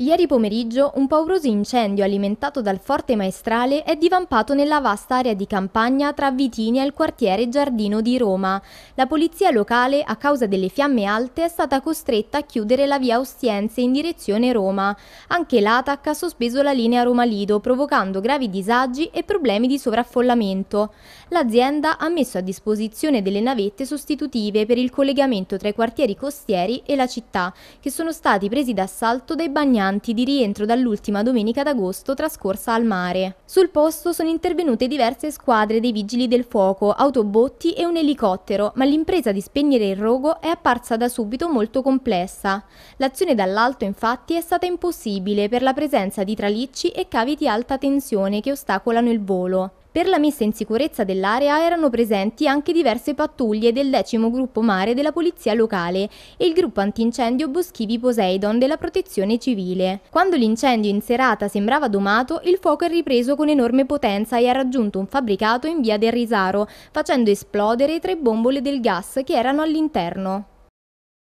Ieri pomeriggio un pauroso incendio alimentato dal forte maestrale è divampato nella vasta area di campagna tra Vitini e il quartiere Giardino di Roma. La polizia locale, a causa delle fiamme alte, è stata costretta a chiudere la via Ostiense in direzione Roma. Anche l'ATAC ha sospeso la linea Roma-Lido, provocando gravi disagi e problemi di sovraffollamento. L'azienda ha messo a disposizione delle navette sostitutive per il collegamento tra i quartieri costieri e la città, che sono stati presi d'assalto dai bagnanti migranti di rientro dall'ultima domenica d'agosto trascorsa al mare. Sul posto sono intervenute diverse squadre dei vigili del fuoco, autobotti e un elicottero, ma l'impresa di spegnere il rogo è apparsa da subito molto complessa. L'azione dall'alto infatti è stata impossibile per la presenza di tralicci e cavi di alta tensione che ostacolano il volo. Per la messa in sicurezza dell'area erano presenti anche diverse pattuglie del decimo gruppo mare della polizia locale e il gruppo antincendio Boschivi Poseidon della protezione civile. Quando l'incendio in serata sembrava domato, il fuoco è ripreso con enorme potenza e ha raggiunto un fabbricato in via del Risaro, facendo esplodere tre bombole del gas che erano all'interno.